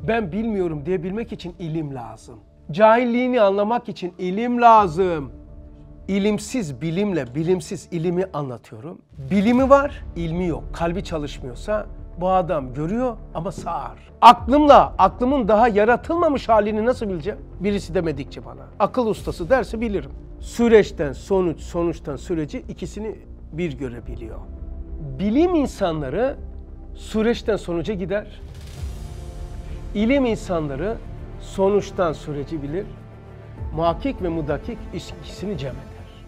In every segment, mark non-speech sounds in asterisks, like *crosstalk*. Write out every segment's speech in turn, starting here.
Ben bilmiyorum diyebilmek için ilim lazım. Cahilliğini anlamak için ilim lazım. İlimsiz bilimle bilimsiz ilimi anlatıyorum. Bilimi var, ilmi yok. Kalbi çalışmıyorsa bu adam görüyor ama sağır. Aklımla aklımın daha yaratılmamış halini nasıl bileceğim? Birisi demedikçe bana. Akıl ustası derse bilirim. Süreçten sonuç, sonuçtan süreci ikisini bir görebiliyor. Bilim insanları süreçten sonuca gider. İlim insanları sonuçtan süreci bilir, muhakkik ve mudakik ikisini cem eder.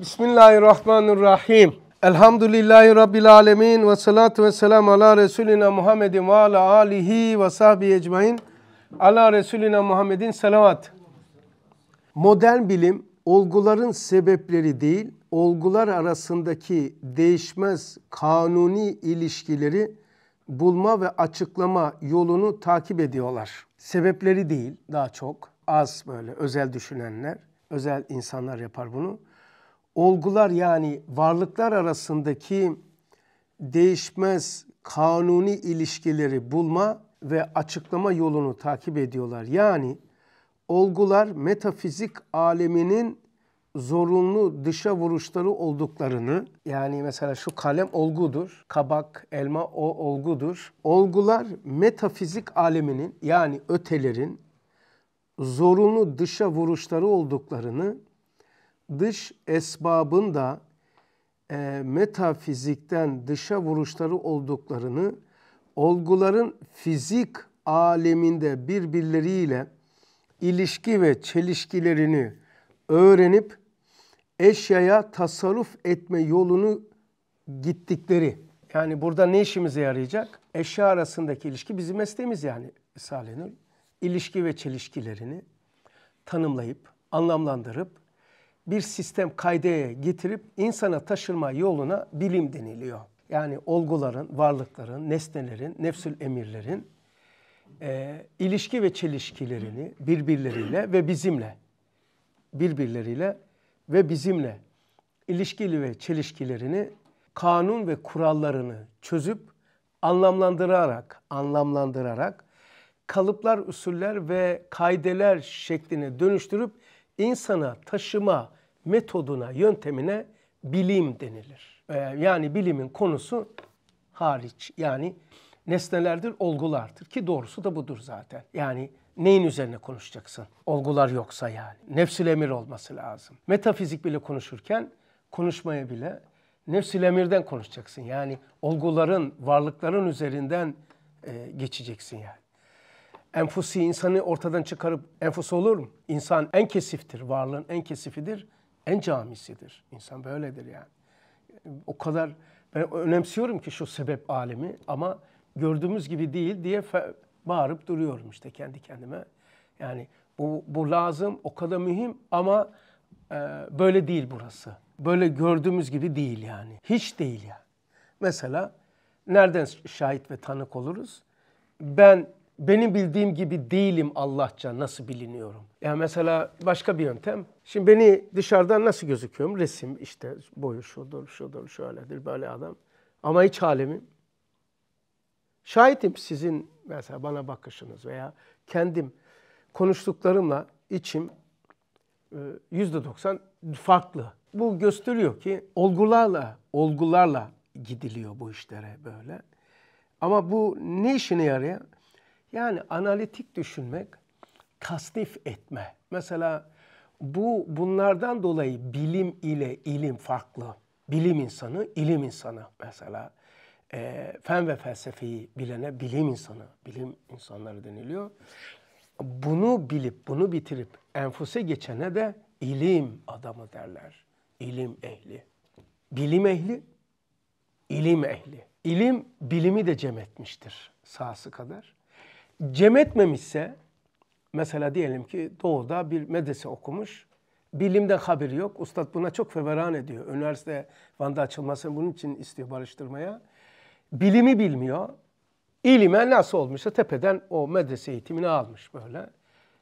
Bismillahirrahmanirrahim. Elhamdülillahi Rabbil Alemin ve salatu ve selam ala Resulina Muhammedin ve ala alihi ve sahbihi ecmain. Ala Resulina Muhammedin salavat. Modern bilim olguların sebepleri değil, olgular arasındaki değişmez kanuni ilişkileri bulma ve açıklama yolunu takip ediyorlar. Sebepleri değil daha çok az böyle özel düşünenler, özel insanlar yapar bunu. Olgular yani varlıklar arasındaki değişmez kanuni ilişkileri bulma ve açıklama yolunu takip ediyorlar. Yani olgular metafizik aleminin zorunlu dışa vuruşları olduklarını yani mesela şu kalem olgudur, kabak, elma o olgudur. Olgular metafizik aleminin yani ötelerin zorunlu dışa vuruşları olduklarını dış esbabın da e, metafizikten dışa vuruşları olduklarını olguların fizik aleminde birbirleriyle ilişki ve çelişkilerini öğrenip eşyaya tasarruf etme yolunu gittikleri. Yani burada ne işimize yarayacak? Eşya arasındaki ilişki bizim mesleğimiz yani Salih Nur. İlişki ve çelişkilerini tanımlayıp, anlamlandırıp bir sistem kaydeye getirip insana taşırma yoluna bilim deniliyor. Yani olguların, varlıkların, nesnelerin, nefsül emirlerin e, ilişki ve çelişkilerini birbirleriyle ve bizimle birbirleriyle ve bizimle ilişkili ve çelişkilerini kanun ve kurallarını çözüp anlamlandırarak, anlamlandırarak kalıplar, usuller ve kaideler şekline dönüştürüp insana taşıma metoduna, yöntemine bilim denilir. Ee, yani bilimin konusu hariç yani nesnelerdir, olgulardır ki doğrusu da budur zaten. Yani neyin üzerine konuşacaksın? Olgular yoksa yani. Nefsül emir olması lazım. Metafizik bile konuşurken konuşmaya bile nefsül emirden konuşacaksın. Yani olguların, varlıkların üzerinden e, geçeceksin yani. Enfusi insanı ortadan çıkarıp enfus olur mu? İnsan en kesiftir, varlığın en kesifidir, en camisidir. İnsan böyledir yani. O kadar ben önemsiyorum ki şu sebep alemi ama gördüğümüz gibi değil diye bağırıp duruyorum işte kendi kendime. Yani bu, bu lazım, o kadar mühim ama e, böyle değil burası. Böyle gördüğümüz gibi değil yani. Hiç değil yani. Mesela nereden şahit ve tanık oluruz? Ben benim bildiğim gibi değilim Allahça nasıl biliniyorum? Yani mesela başka bir yöntem. Şimdi beni dışarıdan nasıl gözüküyorum? Resim işte boyu şudur, şudur, şöyledir, böyle adam. Ama iç halimim. Şahitim sizin mesela bana bakışınız veya kendim konuştuklarımla içim e, yüzde doksan farklı. Bu gösteriyor ki olgularla, olgularla gidiliyor bu işlere böyle. Ama bu ne işine yarıyor? Yani analitik düşünmek, tasnif etme. Mesela bu bunlardan dolayı bilim ile ilim farklı. Bilim insanı, ilim insanı mesela e, fen ve felsefeyi bilene bilim insanı, bilim insanları deniliyor. Bunu bilip, bunu bitirip enfuse geçene de ilim adamı derler. İlim ehli. Bilim ehli, ilim ehli. İlim bilimi de cem etmiştir sahası kadar. Cem etmemişse mesela diyelim ki doğuda bir medrese okumuş. Bilimden haberi yok. Ustad buna çok feveran ediyor. Üniversite Van'da açılmasını bunun için istiyor barıştırmaya bilimi bilmiyor. İlime nasıl olmuşsa tepeden o medrese eğitimini almış böyle.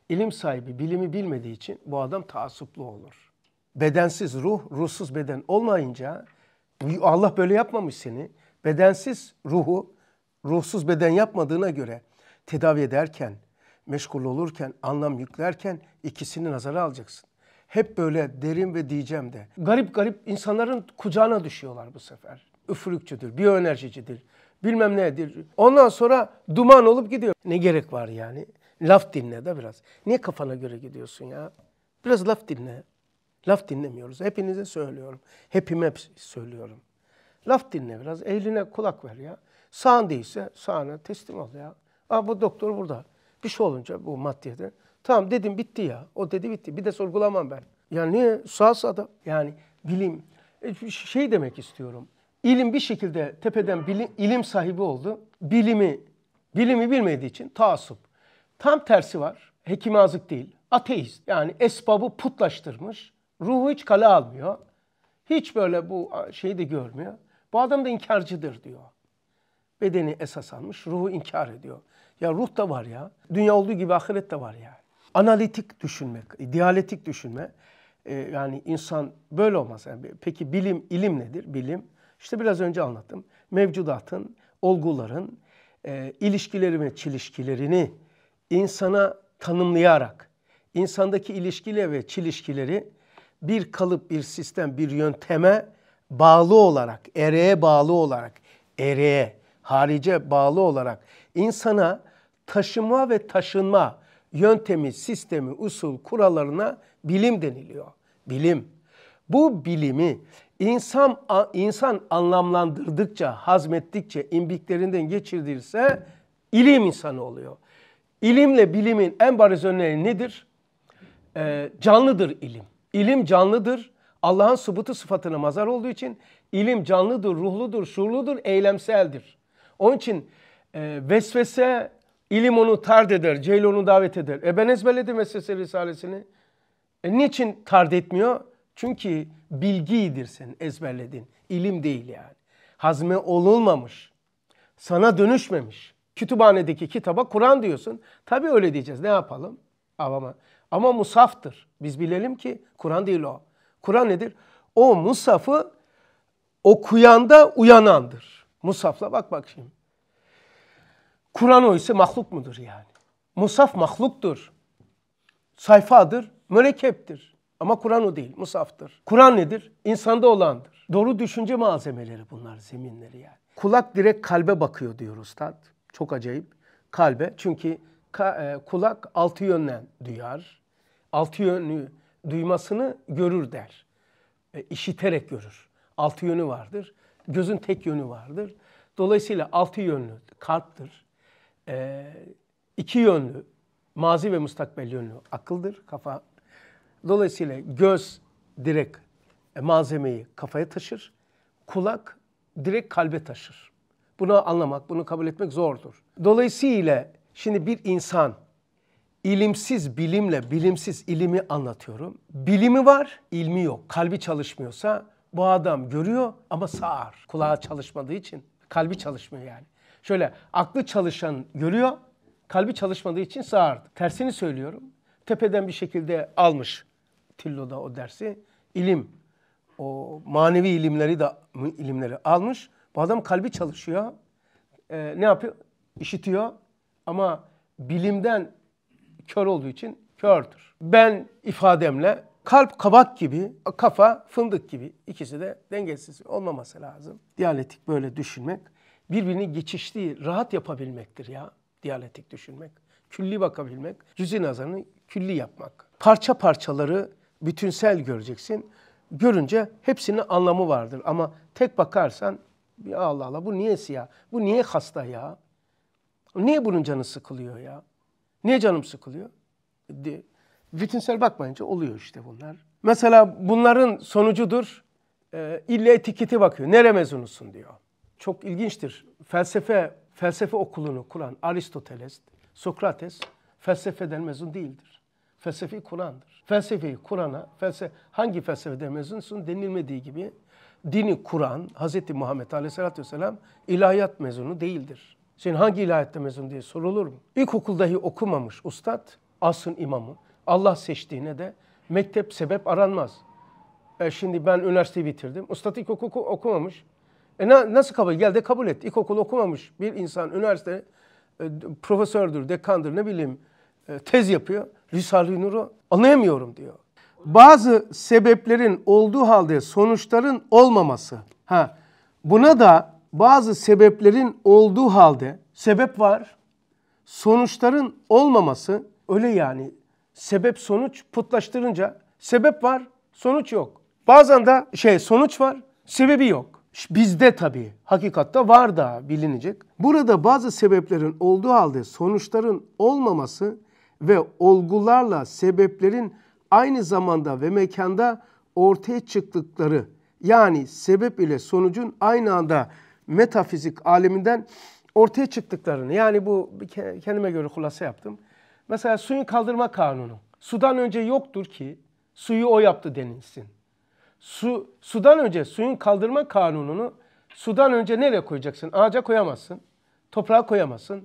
İlim sahibi bilimi bilmediği için bu adam taassuplu olur. Bedensiz ruh, ruhsuz beden olmayınca Allah böyle yapmamış seni. Bedensiz ruhu, ruhsuz beden yapmadığına göre tedavi ederken, meşgul olurken, anlam yüklerken ikisini nazara alacaksın. Hep böyle derim ve diyeceğim de. Garip garip insanların kucağına düşüyorlar bu sefer üfürükçüdür, biyoenerjicidir, bilmem nedir. Ondan sonra duman olup gidiyor. Ne gerek var yani? Laf dinle de biraz. Niye kafana göre gidiyorsun ya? Biraz laf dinle. Laf dinlemiyoruz. Hepinize söylüyorum. Hepime söylüyorum. Laf dinle biraz. Eline kulak ver ya. Sağın değilse sağına teslim ol ya. Aa bu doktor burada. Bir şey olunca bu maddiyede. Tamam dedim bitti ya. O dedi bitti. Bir de sorgulamam ben. Yani niye? Sağsa da. Yani bilim. E, şey demek istiyorum. İlim bir şekilde tepeden bilim, ilim sahibi oldu. Bilimi, bilimi bilmediği için taassup. Tam tersi var. Hekim azık değil. Ateist. Yani esbabı putlaştırmış. Ruhu hiç kale almıyor. Hiç böyle bu şeyi de görmüyor. Bu adam da inkarcıdır diyor. Bedeni esas almış, ruhu inkar ediyor. Ya ruh da var ya. Dünya olduğu gibi ahiret de var yani. Analitik düşünmek, diyaletik düşünme. Ee, yani insan böyle olmaz. Yani peki bilim, ilim nedir? Bilim işte biraz önce anlattım. Mevcudatın, olguların e, ilişkileri ve çelişkilerini insana tanımlayarak, insandaki ilişkiler ve çilişkileri bir kalıp, bir sistem, bir yönteme bağlı olarak, ereğe bağlı olarak, ereğe, harice bağlı olarak insana taşıma ve taşınma yöntemi, sistemi, usul, kurallarına bilim deniliyor. Bilim. Bu bilimi İnsan, insan anlamlandırdıkça, hazmettikçe, imbiklerinden geçirdirse ilim insanı oluyor. İlimle bilimin en bariz örneği nedir? Ee, canlıdır ilim. İlim canlıdır. Allah'ın subutu sıfatına mazar olduğu için ilim canlıdır, ruhludur, şuurludur, eylemseldir. Onun için e, vesvese ilim onu tard eder, cehil onu davet eder. E ben ezberledim vesvese risalesini. E niçin tard etmiyor? Çünkü bilgiydir sen ezberledin. İlim değil yani. Hazme olunmamış. Sana dönüşmemiş. Kütüphanedeki kitaba Kur'an diyorsun. Tabii öyle diyeceğiz. Ne yapalım? Ama, ama musaftır. Biz bilelim ki Kur'an değil o. Kur'an nedir? O musafı okuyan da uyanandır. Musafla bak bak şimdi. Kur'an o ise mahluk mudur yani? Musaf mahluktur. Sayfadır, mürekkeptir. Ama Kur'an o değil, musaftır. Kur'an nedir? İnsanda olandır. Doğru düşünce malzemeleri bunlar, zeminleri yani. Kulak direkt kalbe bakıyor diyor Üstad. Çok acayip. Kalbe. Çünkü ka e, kulak altı yönden duyar. Altı yönü duymasını görür der. E, işiterek görür. Altı yönü vardır. Gözün tek yönü vardır. Dolayısıyla altı yönlü kalptir. E, iki yönlü mazi ve mustakbel yönlü akıldır, kafa Dolayısıyla göz direkt e, malzemeyi kafaya taşır, kulak direkt kalbe taşır. Bunu anlamak, bunu kabul etmek zordur. Dolayısıyla şimdi bir insan ilimsiz bilimle bilimsiz ilimi anlatıyorum. Bilimi var, ilmi yok. Kalbi çalışmıyorsa bu adam görüyor ama sağır. Kulağı çalışmadığı için kalbi çalışmıyor yani. Şöyle aklı çalışan görüyor, kalbi çalışmadığı için sağır. Tersini söylüyorum tepeden bir şekilde almış Tillo'da o dersi. İlim, o manevi ilimleri de ilimleri almış. Bu adam kalbi çalışıyor. Ee, ne yapıyor? İşitiyor ama bilimden kör olduğu için kördür. Ben ifademle kalp kabak gibi, kafa fındık gibi. ikisi de dengesiz olmaması lazım. Diyaletik böyle düşünmek birbirini geçiştiği rahat yapabilmektir ya. Diyaletik düşünmek. Külli bakabilmek. Cüzi nazarını külli yapmak. Parça parçaları bütünsel göreceksin. Görünce hepsinin anlamı vardır ama tek bakarsan ya Allah Allah bu niye siyah? Bu niye hasta ya? Niye bunun canı sıkılıyor ya? Niye canım sıkılıyor? De, bütünsel bakmayınca oluyor işte bunlar. Mesela bunların sonucudur. E, ille etiketi bakıyor. Nere mezunusun diyor. Çok ilginçtir. Felsefe felsefe okulunu kuran Aristoteles, Sokrates felsefeden mezun değildir. Felsefi Kur'an'dır. Felsefeyi Kur'an'a, felse, hangi felsefede mezunsun denilmediği gibi dini Kur'an, Hz. Muhammed Aleyhisselatü Vesselam ilahiyat mezunu değildir. Senin hangi ilahiyatta mezun diye sorulur mu? İlkokul dahi okumamış ustad, asın imamı, Allah seçtiğine de mektep sebep aranmaz. E şimdi ben üniversiteyi bitirdim. Ustad ilkokulu okumamış. E na, nasıl kabul? Gel de kabul et. İlkokul okumamış bir insan üniversite e, profesördür, dekandır ne bileyim e, tez yapıyor. Risale-i Nur'u anlayamıyorum diyor. Bazı sebeplerin olduğu halde sonuçların olmaması. Ha, buna da bazı sebeplerin olduğu halde sebep var, sonuçların olmaması öyle yani. Sebep sonuç putlaştırınca sebep var, sonuç yok. Bazen de şey sonuç var, sebebi yok. Bizde tabii hakikatta var da bilinecek. Burada bazı sebeplerin olduğu halde sonuçların olmaması ve olgularla sebeplerin aynı zamanda ve mekanda ortaya çıktıkları yani sebep ile sonucun aynı anda metafizik aleminden ortaya çıktıklarını yani bu kendime göre kulası yaptım. Mesela suyun kaldırma kanunu. Sudan önce yoktur ki suyu o yaptı denilsin. Su, sudan önce suyun kaldırma kanununu sudan önce nereye koyacaksın? Ağaca koyamazsın, toprağa koyamazsın,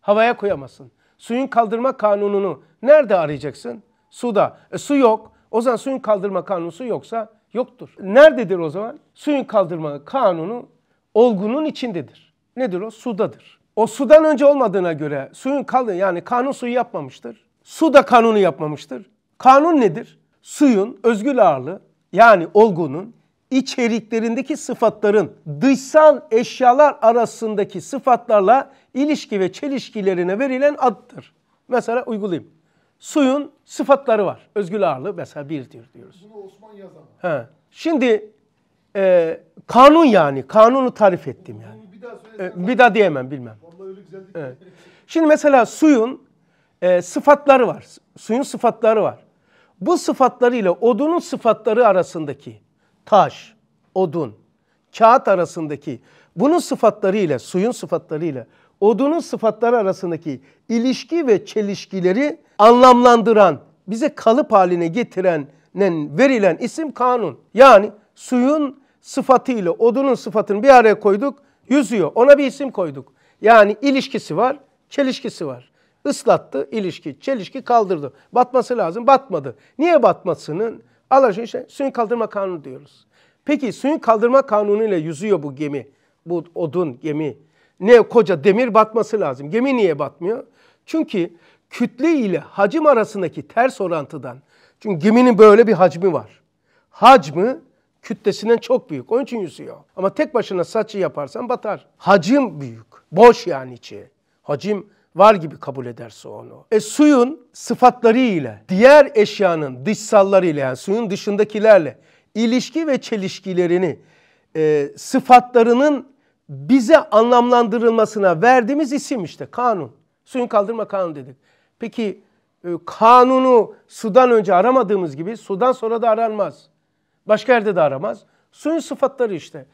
havaya koyamazsın. Suyun kaldırma kanununu nerede arayacaksın? Suda. E, su yok. O zaman suyun kaldırma kanunu su yoksa yoktur. Nerededir o zaman? Suyun kaldırma kanunu olgunun içindedir. Nedir o? Sudadır. O sudan önce olmadığına göre suyun kaldı yani kanun suyu yapmamıştır. Su da kanunu yapmamıştır. Kanun nedir? Suyun özgül ağırlığı yani olgunun içeriklerindeki sıfatların dışsal eşyalar arasındaki sıfatlarla ilişki ve çelişkilerine verilen addır. Mesela uygulayayım. Suyun sıfatları var. Özgül ağırlığı mesela birdir diyoruz. Bunu Osman yazan. Şimdi e, kanun yani. Kanunu tarif ettim yani. bir daha E, bir daha diyemem bilmem. Vallahi öyle Evet. Şimdi mesela suyun e, sıfatları var. Suyun sıfatları var. Bu sıfatlarıyla odunun sıfatları arasındaki taş, odun, kağıt arasındaki bunun sıfatları ile suyun sıfatları ile odunun sıfatları arasındaki ilişki ve çelişkileri anlamlandıran, bize kalıp haline getiren verilen isim kanun. Yani suyun sıfatı ile odunun sıfatını bir araya koyduk, yüzüyor. Ona bir isim koyduk. Yani ilişkisi var, çelişkisi var. Islattı, ilişki, çelişki kaldırdı. Batması lazım, batmadı. Niye batmasının Allah işte suyun kaldırma kanunu diyoruz. Peki suyun kaldırma kanunuyla yüzüyor bu gemi. Bu odun gemi. Ne koca demir batması lazım. Gemi niye batmıyor? Çünkü kütle ile hacim arasındaki ters orantıdan. Çünkü geminin böyle bir hacmi var. Hacmi kütlesinden çok büyük. Onun için yüzüyor. Ama tek başına saçı yaparsan batar. Hacim büyük. Boş yani içi. Hacim var gibi kabul ederse onu. E suyun sıfatları ile diğer eşyanın dışsalları ile yani suyun dışındakilerle ilişki ve çelişkilerini e, sıfatlarının bize anlamlandırılmasına verdiğimiz isim işte kanun. Suyun kaldırma kanunu dedik. Peki e, kanunu sudan önce aramadığımız gibi sudan sonra da aranmaz. Başka yerde de aramaz. Suyun sıfatları işte.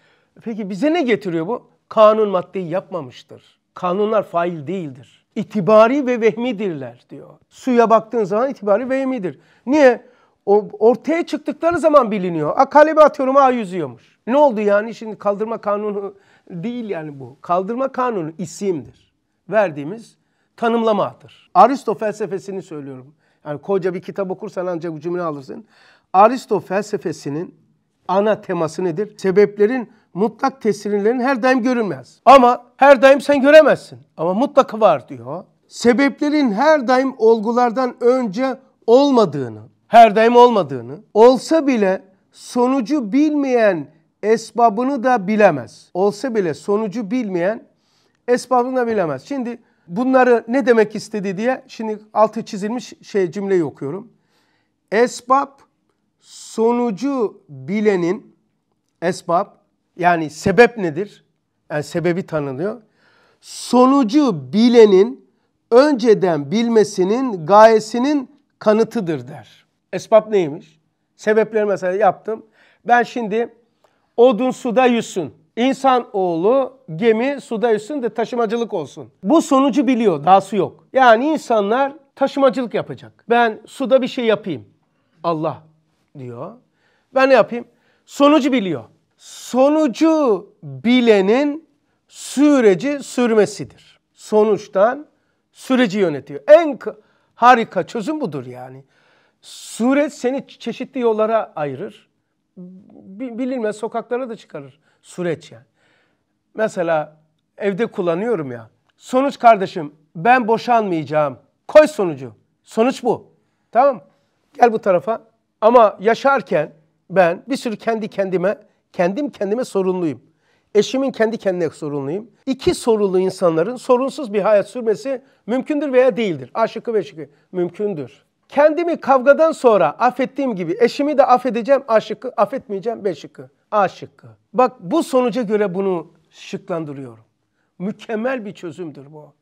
Peki bize ne getiriyor bu? Kanun maddeyi yapmamıştır. Kanunlar fail değildir itibari ve vehmidirler diyor. Suya baktığın zaman itibari vehmidir. Niye? O ortaya çıktıkları zaman biliniyor. A kalebe atıyorum A yüzüyormuş. Ne oldu yani? Şimdi kaldırma kanunu *laughs* değil yani bu. Kaldırma kanunu isimdir. Verdiğimiz tanımlamadır. Aristo felsefesini söylüyorum. Yani koca bir kitap okursan ancak bu cümle alırsın. Aristo felsefesinin ana teması nedir? Sebeplerin mutlak tesirlerin her daim görünmez. Ama her daim sen göremezsin. Ama mutlaka var diyor. Sebeplerin her daim olgulardan önce olmadığını, her daim olmadığını, olsa bile sonucu bilmeyen esbabını da bilemez. Olsa bile sonucu bilmeyen esbabını da bilemez. Şimdi bunları ne demek istedi diye şimdi altı çizilmiş şey cümleyi okuyorum. Esbab sonucu bilenin esbab yani sebep nedir? Yani sebebi tanınıyor. Sonucu bilenin önceden bilmesinin gayesinin kanıtıdır der. Esbab neymiş? Sebepleri mesela yaptım. Ben şimdi odun suda yüzsün. İnsan oğlu gemi suda yüzsün de taşımacılık olsun. Bu sonucu biliyor, su yok. Yani insanlar taşımacılık yapacak. Ben suda bir şey yapayım. Allah diyor. Ben ne yapayım? Sonucu biliyor sonucu bilenin süreci sürmesidir. Sonuçtan süreci yönetiyor. En harika çözüm budur yani. Suret seni çeşitli yollara ayırır. Bilinmez sokaklara da çıkarır süreç yani. Mesela evde kullanıyorum ya. Sonuç kardeşim ben boşanmayacağım. Koy sonucu. Sonuç bu. Tamam Gel bu tarafa. Ama yaşarken ben bir sürü kendi kendime Kendim kendime sorumluyum. Eşimin kendi kendine sorumluyum. İki sorunlu insanların sorunsuz bir hayat sürmesi mümkündür veya değildir. A ve şıkı mümkündür. Kendimi kavgadan sonra affettiğim gibi eşimi de affedeceğim A affetmeyeceğim B şıkkı. A Bak bu sonuca göre bunu şıklandırıyorum. Mükemmel bir çözümdür bu.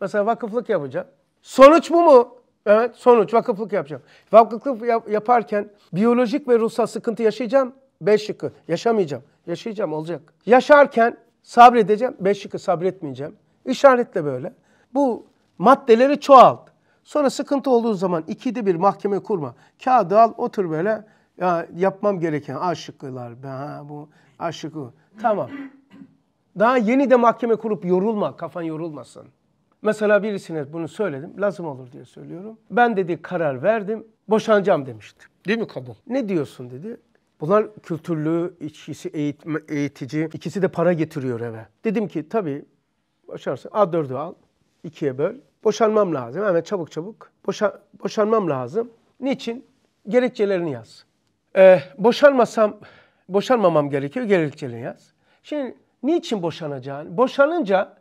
Mesela vakıflık yapacağım. Sonuç bu mu? Evet sonuç vakıflık yapacağım. Vakıflık yaparken biyolojik ve ruhsal sıkıntı yaşayacağım. Beş şıkkı yaşamayacağım. Yaşayacağım olacak. Yaşarken sabredeceğim. Beş şıkkı sabretmeyeceğim. İşaretle böyle. Bu maddeleri çoğalt. Sonra sıkıntı olduğu zaman ikide bir mahkeme kurma. Kağıdı al otur böyle. Ya yapmam gereken A şıkkılar. Ha, bu A şıkkı. Tamam. Daha yeni de mahkeme kurup yorulma. Kafan yorulmasın. Mesela birisine bunu söyledim. Lazım olur diye söylüyorum. Ben dedi karar verdim. Boşanacağım demişti. Değil mi kabul? Ne diyorsun dedi. Bunlar kültürlü, içkisi eğitme, eğitici. İkisi de para getiriyor eve. Dedim ki tabii başarsın. A4'ü al, ikiye böl. Boşanmam lazım. Hemen çabuk çabuk. Boşa, boşanmam lazım. Niçin? Gerekçelerini yaz. Ee, boşanmasam, boşanmamam gerekiyor. Gerekçelerini yaz. Şimdi niçin boşanacağını Boşanınca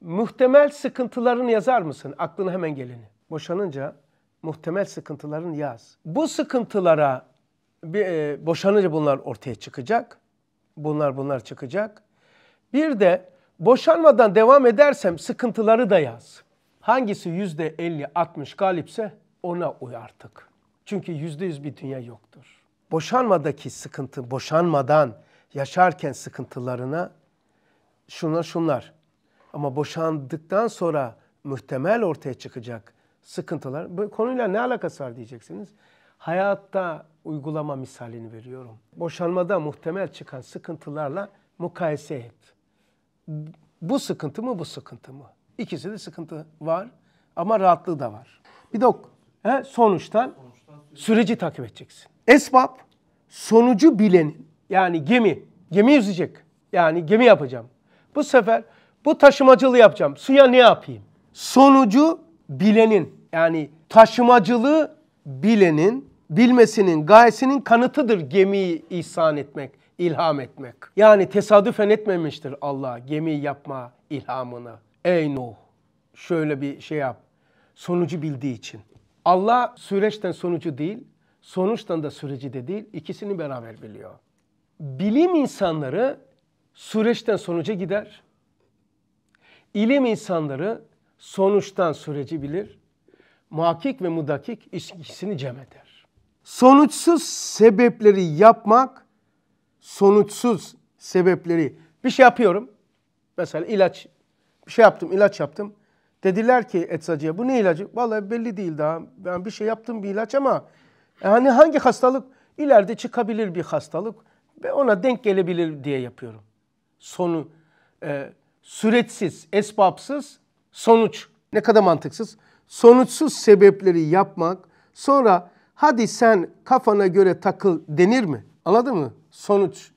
muhtemel sıkıntılarını yazar mısın? Aklına hemen geleni. Boşanınca muhtemel sıkıntılarını yaz. Bu sıkıntılara bir, e, boşanınca bunlar ortaya çıkacak. Bunlar bunlar çıkacak. Bir de boşanmadan devam edersem sıkıntıları da yaz. Hangisi yüzde 50-60 galipse ona uy artık. Çünkü yüzde yüz bir dünya yoktur. Boşanmadaki sıkıntı, boşanmadan yaşarken sıkıntılarına şunlar şunlar. Ama boşandıktan sonra muhtemel ortaya çıkacak sıkıntılar. Bu konuyla ne alakası var diyeceksiniz hayatta uygulama misalini veriyorum. Boşanmada muhtemel çıkan sıkıntılarla mukayese et. Bu sıkıntı mı bu sıkıntı mı? İkisi de sıkıntı var ama rahatlığı da var. Bir de he, sonuçtan süreci takip edeceksin. Esbab sonucu bilenin yani gemi, gemi yüzecek. Yani gemi yapacağım. Bu sefer bu taşımacılığı yapacağım. Suya ne yapayım? Sonucu bilenin yani taşımacılığı bilenin bilmesinin gayesinin kanıtıdır gemiyi ihsan etmek, ilham etmek. Yani tesadüfen etmemiştir Allah gemi yapma ilhamını. Ey Nuh şöyle bir şey yap. Sonucu bildiği için. Allah süreçten sonucu değil, sonuçtan da süreci de değil, ikisini beraber biliyor. Bilim insanları süreçten sonuca gider. İlim insanları sonuçtan süreci bilir. Muhakkik ve mudakik ikisini cem eder. Sonuçsuz sebepleri yapmak, sonuçsuz sebepleri. Bir şey yapıyorum. Mesela ilaç. Bir şey yaptım, ilaç yaptım. Dediler ki eczacıya bu ne ilacı? Vallahi belli değil daha. Ben bir şey yaptım bir ilaç ama e, hani hangi hastalık? ileride çıkabilir bir hastalık ve ona denk gelebilir diye yapıyorum. Sonu e, süreçsiz, esbapsız sonuç. Ne kadar mantıksız. Sonuçsuz sebepleri yapmak, sonra hadi sen kafana göre takıl denir mi? Anladın mı? Sonuç.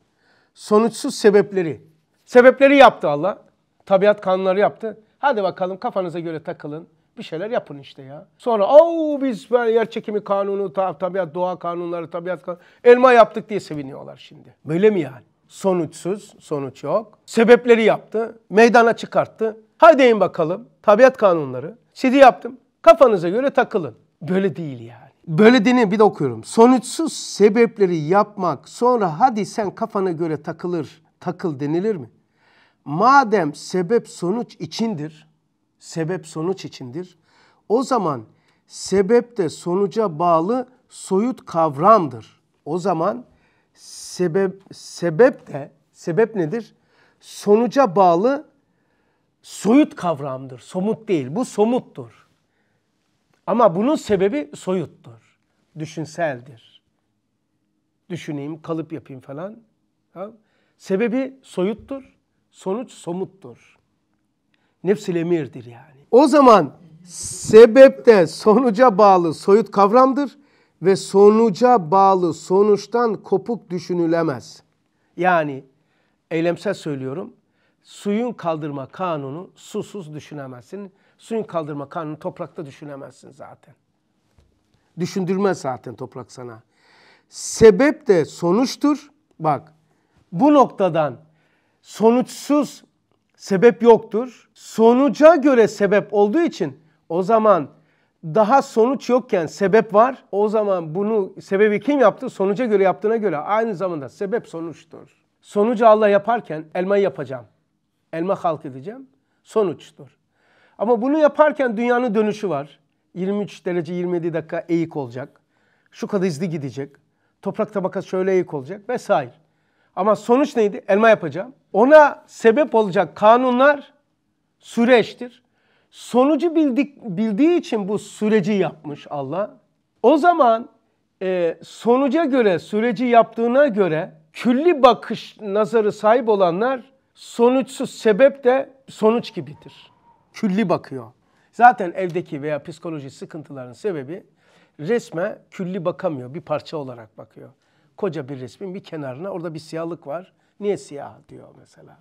Sonuçsuz sebepleri. Sebepleri yaptı Allah. Tabiat kanunları yaptı. Hadi bakalım kafanıza göre takılın. Bir şeyler yapın işte ya. Sonra o biz ben yer çekimi kanunu, tabiat doğa kanunları, tabiat kanunu, elma yaptık diye seviniyorlar şimdi. Böyle mi yani? Sonuçsuz, sonuç yok. Sebepleri yaptı, meydana çıkarttı. Haydi in bakalım tabiat kanunları. Sidi yaptım. Kafanıza göre takılın. Böyle değil ya. Böyle dene bir de okuyorum. Sonuçsuz sebepleri yapmak sonra hadi sen kafana göre takılır, takıl denilir mi? Madem sebep sonuç içindir, sebep sonuç içindir. O zaman sebep de sonuca bağlı soyut kavramdır. O zaman sebep sebep de sebep nedir? Sonuca bağlı soyut kavramdır. Somut değil. Bu somuttur. Ama bunun sebebi soyuttur. Düşünseldir. Düşüneyim, kalıp yapayım falan. Tamam. Sebebi soyuttur. Sonuç somuttur. Nefsil emirdir yani. O zaman sebepte sonuca bağlı soyut kavramdır ve sonuca bağlı sonuçtan kopuk düşünülemez. Yani eylemsel söylüyorum. Suyun kaldırma kanunu susuz düşünemezsin. Suyun kaldırma kanunu toprakta düşünemezsin zaten. Düşündürmez zaten toprak sana. Sebep de sonuçtur. Bak bu noktadan sonuçsuz sebep yoktur. Sonuca göre sebep olduğu için o zaman daha sonuç yokken sebep var. O zaman bunu sebebi kim yaptı? Sonuca göre yaptığına göre aynı zamanda sebep sonuçtur. Sonucu Allah yaparken elma yapacağım. Elma halk edeceğim. Sonuçtur. Ama bunu yaparken dünyanın dönüşü var. 23 derece 27 dakika eğik olacak. Şu kadar hızlı gidecek. Toprak tabakası şöyle eğik olacak vesaire. Ama sonuç neydi? Elma yapacağım. Ona sebep olacak kanunlar süreçtir. Sonucu bildik, bildiği için bu süreci yapmış Allah. O zaman e, sonuca göre, süreci yaptığına göre külli bakış nazarı sahip olanlar sonuçsuz sebep de sonuç gibidir külli bakıyor. Zaten evdeki veya psikoloji sıkıntıların sebebi resme külli bakamıyor, bir parça olarak bakıyor. Koca bir resmin bir kenarına orada bir siyahlık var. Niye siyah diyor mesela.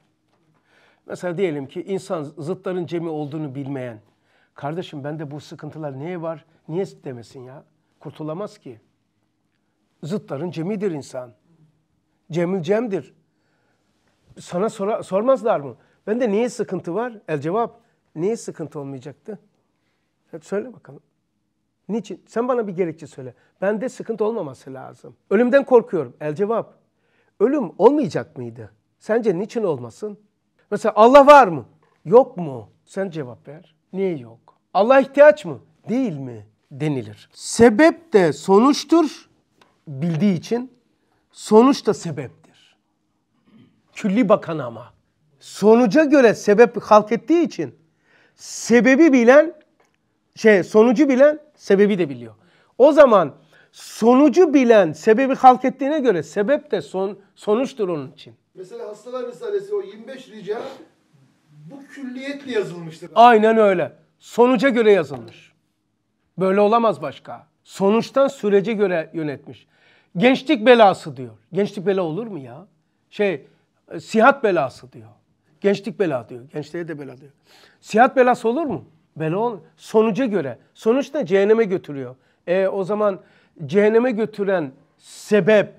Mesela diyelim ki insan zıtların cemi olduğunu bilmeyen, kardeşim bende bu sıkıntılar niye var, niye demesin ya? Kurtulamaz ki. Zıtların cemidir insan. Cemil Cem'dir. Sana sora, sormazlar mı? Bende niye sıkıntı var? El cevap, Niye sıkıntı olmayacaktı? Hep söyle bakalım. Niçin? Sen bana bir gerekçe söyle. Bende sıkıntı olmaması lazım. Ölümden korkuyorum. El cevap. Ölüm olmayacak mıydı? Sence niçin olmasın? Mesela Allah var mı? Yok mu? Sen cevap ver. Niye yok? Allah ihtiyaç mı? Değil mi? Denilir. Sebep de sonuçtur. Bildiği için sonuç da sebeptir. Külli bakan ama. Sonuca göre sebep halk ettiği için sebebi bilen şey sonucu bilen sebebi de biliyor. O zaman sonucu bilen sebebi halk ettiğine göre sebep de son sonuçtur onun için. Mesela hastalar Risalesi o 25 rica bu külliyetle yazılmıştır. Aynen öyle. Sonuca göre yazılmış. Böyle olamaz başka. Sonuçtan sürece göre yönetmiş. Gençlik belası diyor. Gençlik bela olur mu ya? Şey, e, sihat belası diyor. Gençlik bela diyor. Gençliğe de bela diyor. Sihat belası olur mu? Bela ol. Sonuca göre. Sonuç ne? Cehenneme götürüyor. E o zaman cehenneme götüren sebep,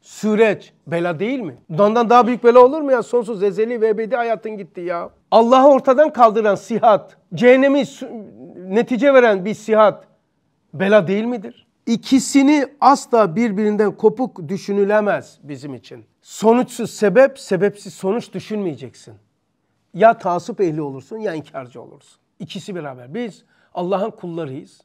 süreç bela değil mi? Ondan daha büyük bela olur mu ya? Sonsuz ezeli ve ebedi hayatın gitti ya. Allah'ı ortadan kaldıran sihat, cehennemi netice veren bir sihat bela değil midir? İkisini asla birbirinden kopuk düşünülemez bizim için. Sonuçsuz sebep, sebepsiz sonuç düşünmeyeceksin. Ya tasip ehli olursun ya inkarcı olursun. İkisi beraber. Biz Allah'ın kullarıyız.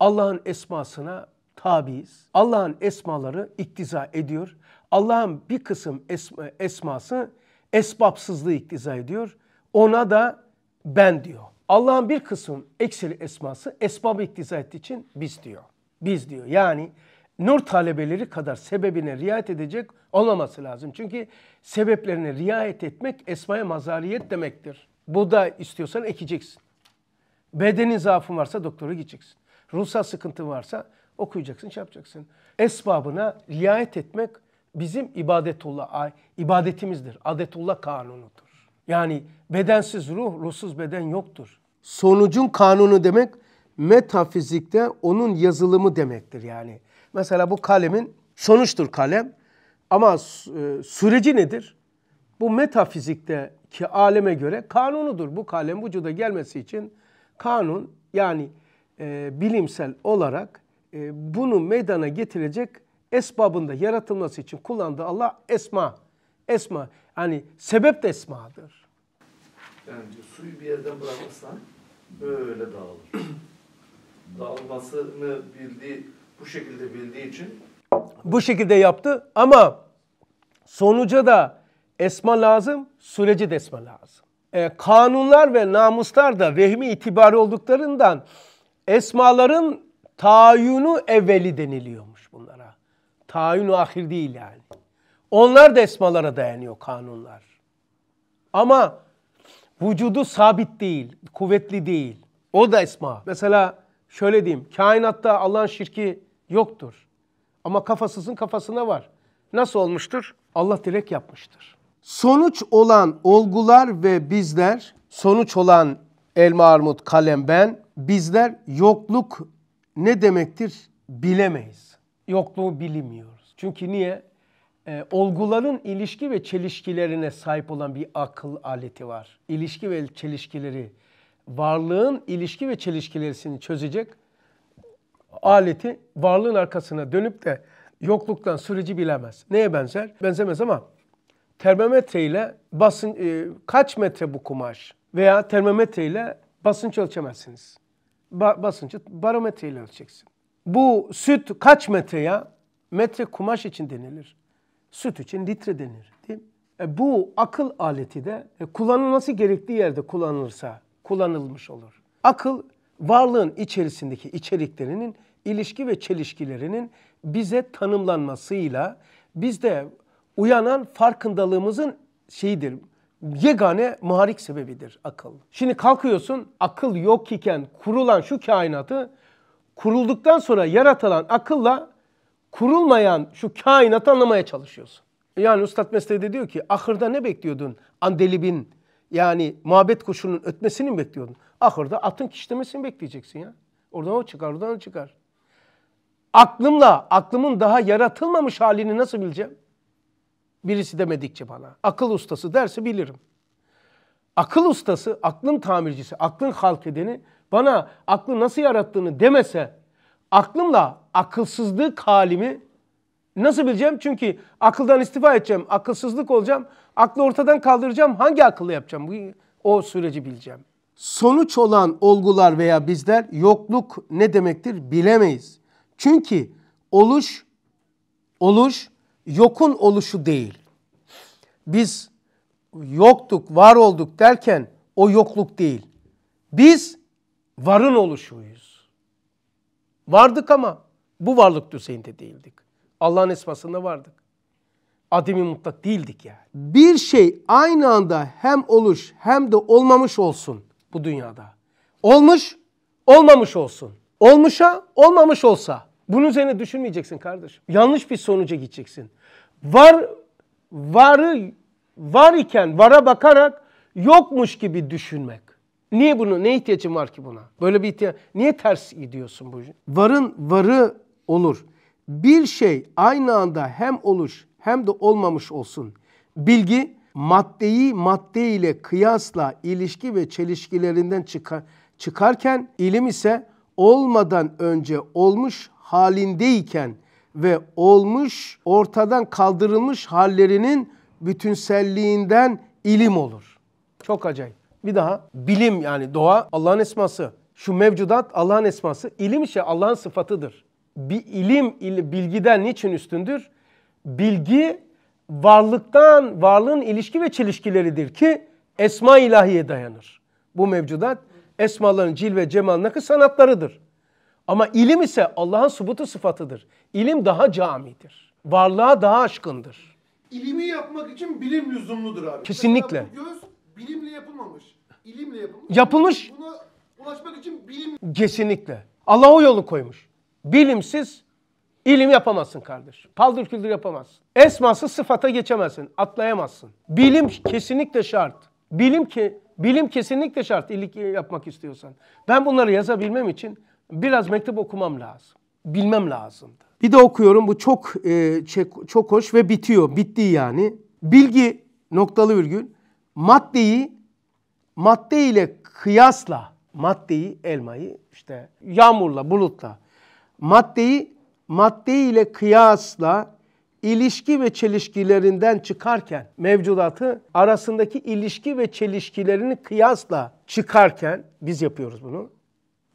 Allah'ın esmasına tabiiz. Allah'ın esmaları iktiza ediyor. Allah'ın bir kısım esma, esması esbapsızlığı iktiza ediyor. Ona da ben diyor. Allah'ın bir kısım eksili esması esbabı iktiza ettiği için biz diyor. Biz diyor. Yani nur talebeleri kadar sebebine riayet edecek olmaması lazım. Çünkü sebeplerine riayet etmek esmaya mazariyet demektir. Bu da istiyorsan ekeceksin. Bedenin zaafın varsa doktora gideceksin. Ruhsal sıkıntı varsa okuyacaksın, şey yapacaksın. Esbabına riayet etmek bizim ibadetullah, ibadetimizdir. Adetullah kanunudur. Yani bedensiz ruh, ruhsuz beden yoktur. Sonucun kanunu demek metafizikte onun yazılımı demektir yani. Mesela bu kalemin sonuçtur kalem. Ama e, süreci nedir? Bu metafizikteki aleme göre kanunudur. Bu kalem vücuda gelmesi için kanun yani e, bilimsel olarak e, bunu meydana getirecek esbabında yaratılması için kullandığı Allah esma. Esma yani sebep de esmadır. Yani suyu bir yerden bırakırsan böyle dağılır. *clears throat* Dağılmasını bildiği bu şekilde bildiği için bu şekilde yaptı ama sonuca da esma lazım, süreci de esma lazım. E, kanunlar ve namuslar da vehmi itibarı olduklarından esmaların ta'yunu evveli deniliyormuş bunlara. Ta'yunu ahir değil yani. Onlar da esmalara dayanıyor kanunlar. Ama vücudu sabit değil, kuvvetli değil. O da esma. Mesela şöyle diyeyim, kainatta Allah'ın şirki yoktur. Ama kafasızın kafasına var. Nasıl olmuştur? Allah dilek yapmıştır. Sonuç olan olgular ve bizler, sonuç olan elma armut kalem ben, bizler yokluk ne demektir bilemeyiz. Yokluğu bilmiyoruz. Çünkü niye? Ee, olguların ilişki ve çelişkilerine sahip olan bir akıl aleti var. İlişki ve çelişkileri, varlığın ilişki ve çelişkilerini çözecek aleti varlığın arkasına dönüp de yokluktan süreci bilemez. Neye benzer? Benzemez ama termometre ile basın e, kaç metre bu kumaş veya termometre ile basınç ölçemezsiniz. Ba, basıncı barometre ile ölçeceksin. Bu süt kaç metre ya? Metre kumaş için denilir. Süt için litre denir. Değil mi? E, bu akıl aleti de e, kullanılması gerektiği yerde kullanılırsa kullanılmış olur. Akıl varlığın içerisindeki içeriklerinin ilişki ve çelişkilerinin bize tanımlanmasıyla bizde uyanan farkındalığımızın şeyidir. Yegane muharik sebebidir akıl. Şimdi kalkıyorsun akıl yok iken kurulan şu kainatı kurulduktan sonra yaratılan akılla kurulmayan şu kainatı anlamaya çalışıyorsun. Yani Üstad de diyor ki ahırda ne bekliyordun? Andelibin yani muhabbet kuşunun ötmesini mi bekliyordun? Ahırda atın kişnemesini bekleyeceksin ya. Oradan o çıkar, oradan o çıkar. Aklımla, aklımın daha yaratılmamış halini nasıl bileceğim? Birisi demedikçe bana. Akıl ustası derse bilirim. Akıl ustası, aklın tamircisi, aklın halk edeni bana aklı nasıl yarattığını demese aklımla akılsızlık halimi nasıl bileceğim? Çünkü akıldan istifa edeceğim, akılsızlık olacağım, aklı ortadan kaldıracağım. Hangi akıllı yapacağım? O süreci bileceğim sonuç olan olgular veya bizler yokluk ne demektir bilemeyiz. Çünkü oluş oluş yokun oluşu değil. Biz yoktuk, var olduk derken o yokluk değil. Biz varın oluşuyuz. Vardık ama bu varlık düzeyinde değildik. Allah'ın esmasında vardık. Ademi mutlak değildik yani. Bir şey aynı anda hem oluş hem de olmamış olsun bu dünyada. Olmuş, olmamış olsun. Olmuşa, olmamış olsa. Bunun üzerine düşünmeyeceksin kardeşim. Yanlış bir sonuca gideceksin. Var, varı, var iken vara bakarak yokmuş gibi düşünmek. Niye bunu? Ne ihtiyacın var ki buna? Böyle bir ihtiyaç. Niye ters gidiyorsun bu? Varın varı olur. Bir şey aynı anda hem oluş hem de olmamış olsun. Bilgi maddeyi madde ile kıyasla ilişki ve çelişkilerinden çıkar, çıkarken ilim ise olmadan önce olmuş halindeyken ve olmuş ortadan kaldırılmış hallerinin bütünselliğinden ilim olur. Çok acayip. Bir daha bilim yani doğa Allah'ın esması. Şu mevcudat Allah'ın esması. İlim ise Allah'ın sıfatıdır. Bir ilim bilgiden niçin üstündür? Bilgi varlıktan, varlığın ilişki ve çelişkileridir ki esma ilahiye dayanır. Bu mevcudat esmaların cilve cemal nakı sanatlarıdır. Ama ilim ise Allah'ın subutu sıfatıdır. İlim daha camidir. Varlığa daha aşkındır. İlimi yapmak için bilim lüzumludur abi. Kesinlikle. bu göz bilimle yapılmamış. İlimle yapılmış. Yapılmış. Buna ulaşmak için bilim... Kesinlikle. Allah o yolu koymuş. Bilimsiz İlim yapamazsın kardeş. Paldır küldür yapamazsın. Esması sıfata geçemezsin. Atlayamazsın. Bilim kesinlikle şart. Bilim ki bilim kesinlikle şart iyilik yapmak istiyorsan. Ben bunları yazabilmem için biraz mektup okumam lazım. Bilmem lazımdı. Bir de okuyorum bu çok e, çok hoş ve bitiyor. Bitti yani. Bilgi noktalı virgül maddeyi madde ile kıyasla maddeyi elmayı işte yağmurla bulutla maddeyi madde ile kıyasla ilişki ve çelişkilerinden çıkarken mevcudatı arasındaki ilişki ve çelişkilerini kıyasla çıkarken biz yapıyoruz bunu.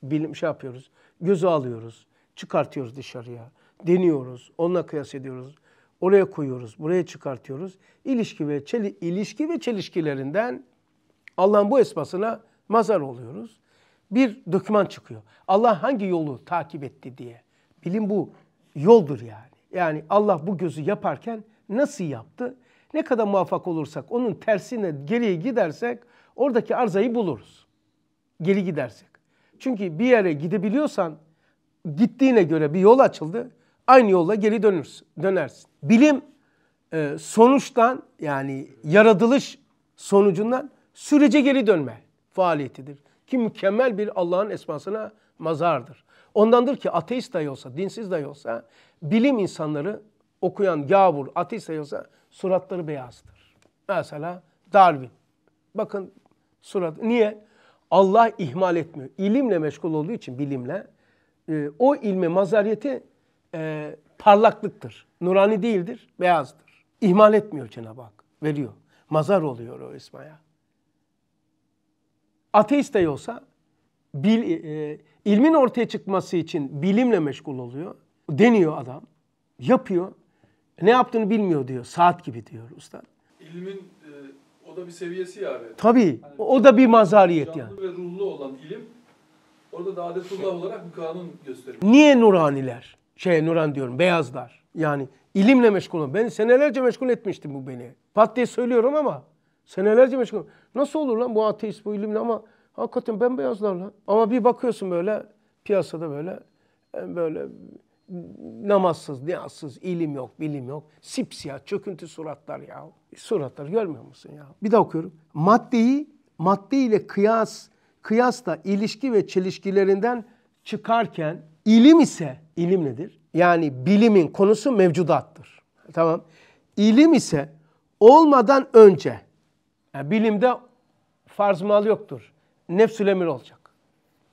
Bilim şey yapıyoruz. Gözü alıyoruz. Çıkartıyoruz dışarıya. Deniyoruz. Onunla kıyas ediyoruz. Oraya koyuyoruz. Buraya çıkartıyoruz. İlişki ve çeli, ilişki ve çelişkilerinden Allah'ın bu esmasına mazar oluyoruz. Bir döküman çıkıyor. Allah hangi yolu takip etti diye. Bilim bu yoldur yani. Yani Allah bu gözü yaparken nasıl yaptı? Ne kadar muvaffak olursak onun tersine geriye gidersek oradaki arzayı buluruz. Geri gidersek. Çünkü bir yere gidebiliyorsan gittiğine göre bir yol açıldı. Aynı yolla geri dönürsün, dönersin. Bilim e, sonuçtan yani yaratılış sonucundan sürece geri dönme faaliyetidir. Ki mükemmel bir Allah'ın esmasına mazardır. Ondandır ki ateist dahi olsa, dinsiz dahi olsa bilim insanları okuyan gavur, ateist dahi olsa suratları beyazdır. Mesela Darwin. Bakın surat. Niye? Allah ihmal etmiyor. İlimle meşgul olduğu için bilimle e, o ilme mazariyeti e, parlaklıktır. Nurani değildir, beyazdır. İhmal etmiyor Cenab-ı Hak. Veriyor. Mazar oluyor o esmaya. Ateist de olsa bil, e, ilmin ortaya çıkması için bilimle meşgul oluyor. Deniyor adam. Yapıyor. E, ne yaptığını bilmiyor diyor. Saat gibi diyor usta. İlmin e, o da bir seviyesi yani. Tabii. Hani, o da bir mazariyet canlı yani. Canlı ve ruhlu olan ilim orada da adetullah şey. olarak bir kanun gösteriyor. Niye nuraniler? Şey nuran diyorum beyazlar. Yani ilimle meşgul Ben senelerce meşgul etmiştim bu beni. Pat diye söylüyorum ama senelerce meşgul. Nasıl olur lan bu ateist bu ilimle ama Hakikaten bembeyazlarla. Ama bir bakıyorsun böyle piyasada böyle e, böyle namazsız, niyazsız, ilim yok, bilim yok. Sipsiyah, çöküntü suratlar ya. suratlar görmüyor musun ya? Bir daha okuyorum. Maddeyi, madde ile kıyas, kıyasla ilişki ve çelişkilerinden çıkarken ilim ise, ilim nedir? Yani bilimin konusu mevcudattır. Tamam. İlim ise olmadan önce, yani bilimde farz mal yoktur nefsül emir olacak.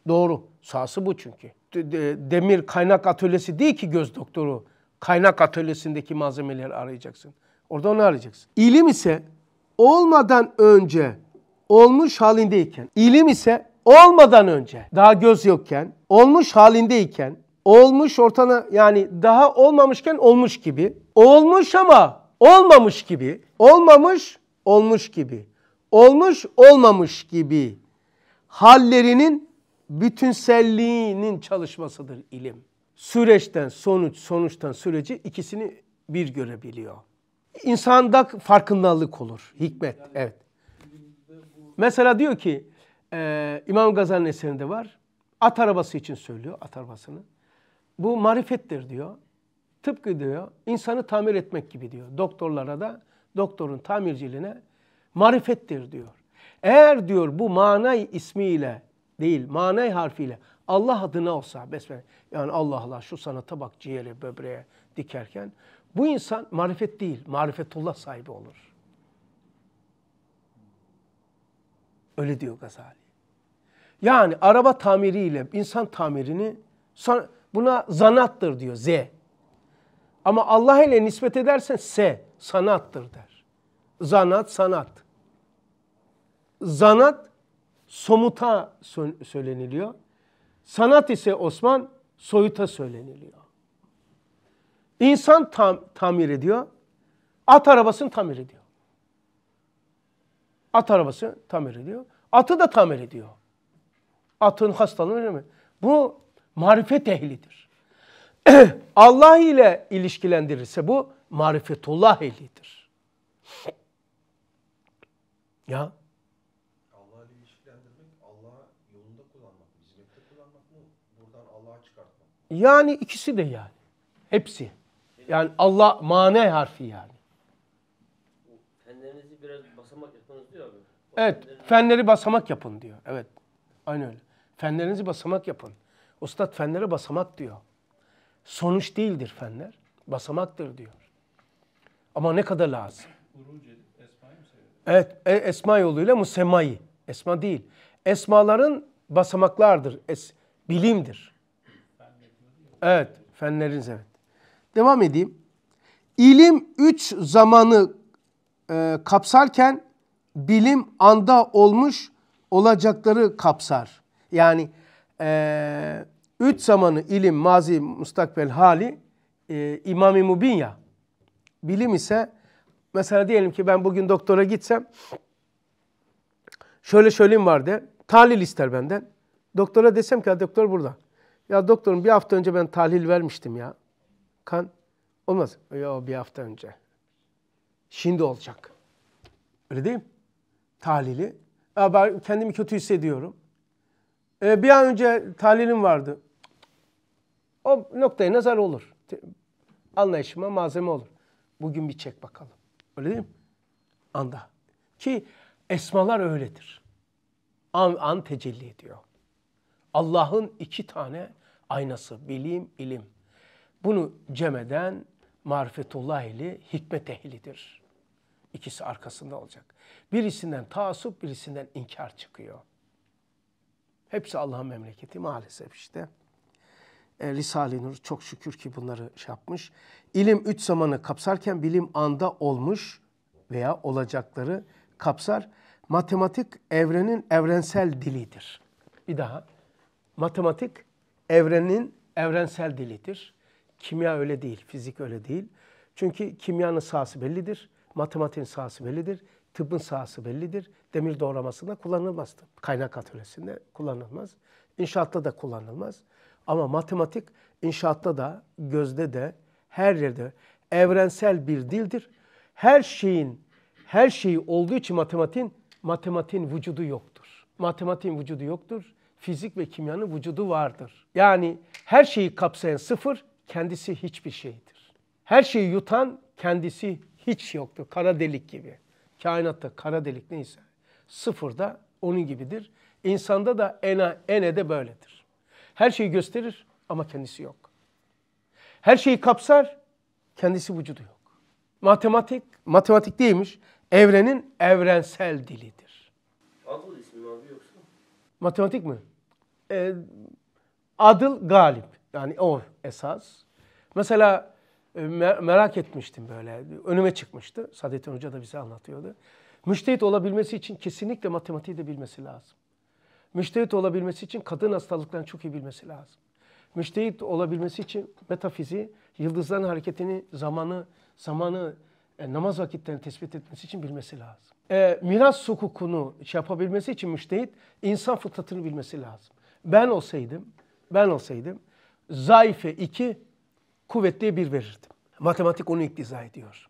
Doğru. Sahası bu çünkü. Demir kaynak atölyesi değil ki göz doktoru. Kaynak atölyesindeki malzemeleri arayacaksın. Orada onu arayacaksın. İlim ise olmadan önce olmuş halindeyken, İlim ise olmadan önce, daha göz yokken, olmuş halindeyken, olmuş ortana yani daha olmamışken olmuş gibi, olmuş ama olmamış gibi, olmamış olmuş gibi, olmuş olmamış gibi hallerinin bütünselliğinin çalışmasıdır ilim. Süreçten sonuç, sonuçtan süreci ikisini bir görebiliyor. İnsanda farkındalık olur, hikmet. Yani, evet. Mesela diyor ki e, İmam Gazali'nin eserinde var. At arabası için söylüyor, at arabasını. Bu marifettir diyor. Tıpkı diyor insanı tamir etmek gibi diyor. Doktorlara da doktorun tamirciliğine marifettir diyor. Eğer diyor bu manay ismiyle değil manay harfiyle Allah adına olsa besmele yani Allah Allah şu sanata bak ciğere böbreğe dikerken bu insan marifet değil marifetullah sahibi olur. Öyle diyor Gazali. Yani araba tamiriyle insan tamirini buna zanattır diyor Z. Ama Allah ile nispet edersen S sanattır der. Zanat sanat zanat somuta söyleniliyor. Sanat ise Osman soyuta söyleniliyor. İnsan tam, tamir ediyor. At arabasını tamir ediyor. At arabası tamir ediyor. Atı da tamir ediyor. Atın hastalığı önemli. Bu marifet ehlidir. *clears throat* Allah ile ilişkilendirirse bu marifetullah ehlidir. Ya Yani ikisi de yani. Hepsi. Yani Allah mane harfi yani. Fenlerinizi biraz basamak yapın diyor abi. evet. Fenleri... basamak yapın diyor. Evet. Aynı öyle. Fenlerinizi basamak yapın. Ustad fenlere basamak diyor. Sonuç değildir fenler. Basamaktır diyor. Ama ne kadar lazım? Evet, e, esma yoluyla musemmayı. Esma değil. Esmaların basamaklardır, es, bilimdir. Evet, fenlerin evet. Devam edeyim. İlim üç zamanı e, kapsarken bilim anda olmuş olacakları kapsar. Yani e, üç zamanı ilim, mazi, mustakbel, hali e, i̇mam Mubin ya. Bilim ise mesela diyelim ki ben bugün doktora gitsem şöyle şöyleyim var de. Talil ister benden. Doktora desem ki doktor burada. Ya doktorum bir hafta önce ben tahlil vermiştim ya. Kan olmaz. Ya bir hafta önce. Şimdi olacak. Öyle değil mi? Tahlili. Ya ben kendimi kötü hissediyorum. Ee, bir an önce tahlilim vardı. O noktaya nazar olur. Anlayışıma malzeme olur. Bugün bir çek bakalım. Öyle değil mi? Anda. Ki esmalar öyledir. An, an tecelli ediyor. Allah'ın iki tane aynası, bilim, ilim. Bunu cem eden marifetullah ehli, hikmet ehlidir. İkisi arkasında olacak. Birisinden taassup, birisinden inkar çıkıyor. Hepsi Allah'ın memleketi maalesef işte. E, Risale-i Nur çok şükür ki bunları şey yapmış. İlim üç zamanı kapsarken bilim anda olmuş veya olacakları kapsar. Matematik evrenin evrensel dilidir. Bir daha. Matematik evrenin evrensel dilidir. Kimya öyle değil, fizik öyle değil. Çünkü kimyanın sahası bellidir, matematiğin sahası bellidir, tıbbın sahası bellidir. Demir doğramasında kullanılmazdı, Kaynak atölyesinde kullanılmaz. İnşaatta da kullanılmaz. Ama matematik inşaatta da, gözde de, her yerde evrensel bir dildir. Her şeyin, her şeyi olduğu için matematiğin, matematiğin vücudu yoktur. Matematiğin vücudu yoktur fizik ve kimyanın vücudu vardır. Yani her şeyi kapsayan sıfır kendisi hiçbir şeydir. Her şeyi yutan kendisi hiç yoktur. Kara delik gibi. Kainatta kara delik neyse sıfır da onun gibidir. İnsanda da ena, ene de böyledir. Her şeyi gösterir ama kendisi yok. Her şeyi kapsar, kendisi vücudu yok. Matematik, matematik değilmiş, evrenin evrensel dilidir. Matematik mi? E, adıl galip. Yani o esas. Mesela e, merak etmiştim böyle. Önüme çıkmıştı. Sadettin Hoca da bize anlatıyordu. Müştehit olabilmesi için kesinlikle matematiği de bilmesi lazım. Müştehit olabilmesi için kadın hastalıklarını çok iyi bilmesi lazım. Müştehit olabilmesi için metafizi, yıldızların hareketini, zamanı, zamanı e, namaz vakitlerini tespit etmesi için bilmesi lazım. E, miras hukukunu şey yapabilmesi için müştehit insan fıtratını bilmesi lazım. Ben olsaydım, ben olsaydım zayıfe iki, kuvvetliye bir verirdim. Matematik onu iktiza ediyor.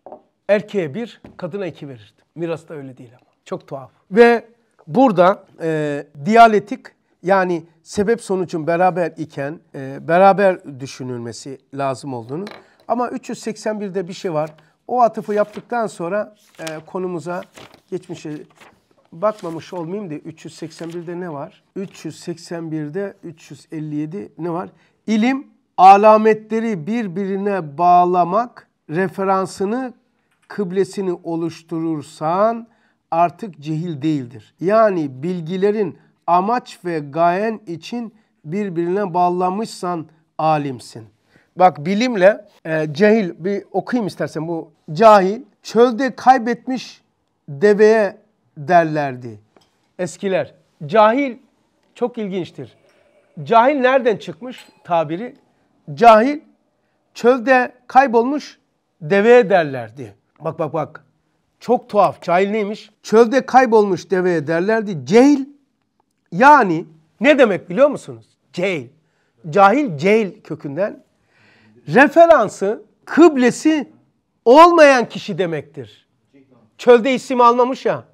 Erkeğe bir, kadına iki verirdim. Miras da öyle değil ama. Çok tuhaf. Ve burada e, diyaletik yani sebep sonucun beraber iken e, beraber düşünülmesi lazım olduğunu. Ama 381'de bir şey var. O atıfı yaptıktan sonra e, konumuza geçmişe bakmamış olmayayım diye 381'de ne var? 381'de 357 ne var? İlim alametleri birbirine bağlamak referansını kıblesini oluşturursan artık cehil değildir. Yani bilgilerin amaç ve gayen için birbirine bağlamışsan alimsin. Bak bilimle e, cehil bir okuyayım istersen bu cahil çölde kaybetmiş deveye derlerdi eskiler. Cahil çok ilginçtir. Cahil nereden çıkmış tabiri? Cahil çölde kaybolmuş deveye derlerdi. Bak bak bak. Çok tuhaf. Cahil neymiş? Çölde kaybolmuş deveye derlerdi. Cehil yani ne demek biliyor musunuz? Cehil. Cahil cehil kökünden referansı, kıblesi olmayan kişi demektir. Çölde isim almamış ya.